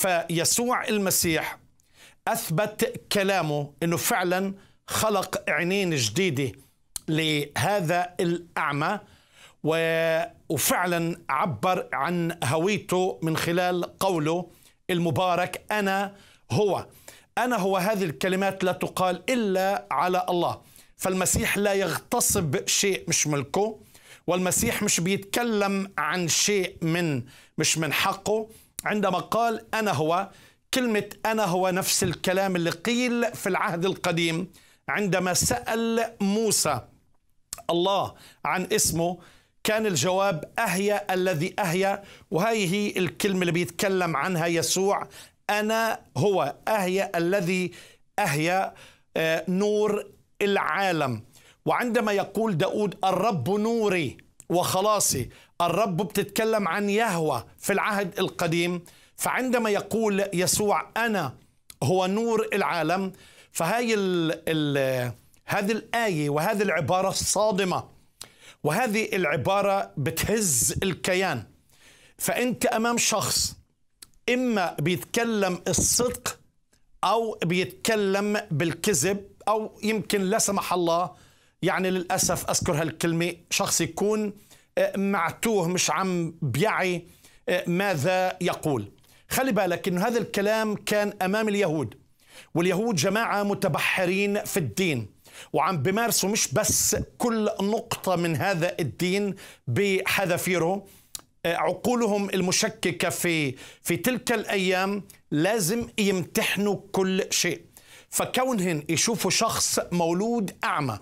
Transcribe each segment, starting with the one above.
فيسوع المسيح اثبت كلامه انه فعلا خلق عينين جديده لهذا الاعمى وفعلا عبر عن هويته من خلال قوله المبارك انا هو انا هو هذه الكلمات لا تقال الا على الله فالمسيح لا يغتصب شيء مش ملكه والمسيح مش بيتكلم عن شيء من مش من حقه عندما قال أنا هو كلمة أنا هو نفس الكلام اللي قيل في العهد القديم عندما سأل موسى الله عن اسمه كان الجواب أهيا الذي أهيا هي الكلمة اللي بيتكلم عنها يسوع أنا هو أهيا الذي أهيا آه، نور العالم وعندما يقول داود الرب نوري وخلاصي الرب بتتكلم عن يهوى في العهد القديم فعندما يقول يسوع أنا هو نور العالم فهاي ال ال هذه الآية وهذه العبارة الصادمة وهذه العبارة بتهز الكيان فأنت أمام شخص إما بيتكلم الصدق أو بيتكلم بالكذب أو يمكن لا سمح الله يعني للأسف أذكر هالكلمة شخص يكون آه، معتوه مش عم بيعي آه، ماذا يقول خلي بالك أن هذا الكلام كان أمام اليهود واليهود جماعة متبحرين في الدين وعم بمارسوا مش بس كل نقطة من هذا الدين بحذافيره آه، عقولهم المشككة في في تلك الأيام لازم يمتحنوا كل شيء فكونهن يشوفوا شخص مولود أعمى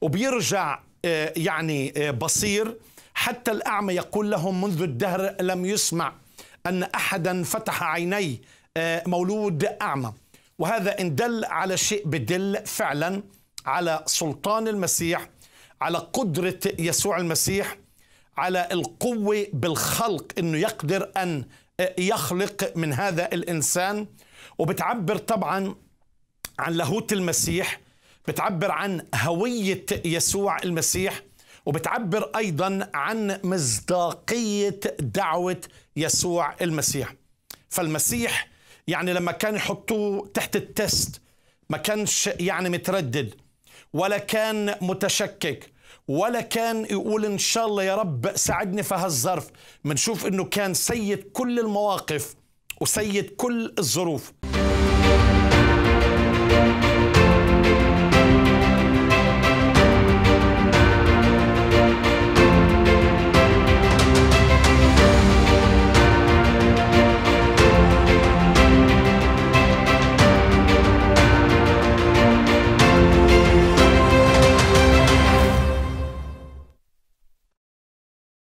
وبيرجع آه، يعني آه، بصير حتى الأعمى يقول لهم منذ الدهر لم يسمع أن أحدا فتح عيني آه، مولود أعمى وهذا إن دل على شيء بدل فعلا على سلطان المسيح على قدرة يسوع المسيح على القوة بالخلق أنه يقدر أن يخلق من هذا الإنسان وبتعبر طبعا عن لاهوت المسيح بتعبر عن هوية يسوع المسيح وبتعبر أيضا عن مصداقية دعوة يسوع المسيح فالمسيح يعني لما كان يحطوه تحت التست ما كانش يعني متردد ولا كان متشكك ولا كان يقول ان شاء الله يا رب ساعدني في هالظرف بنشوف انه كان سيد كل المواقف وسيد كل الظروف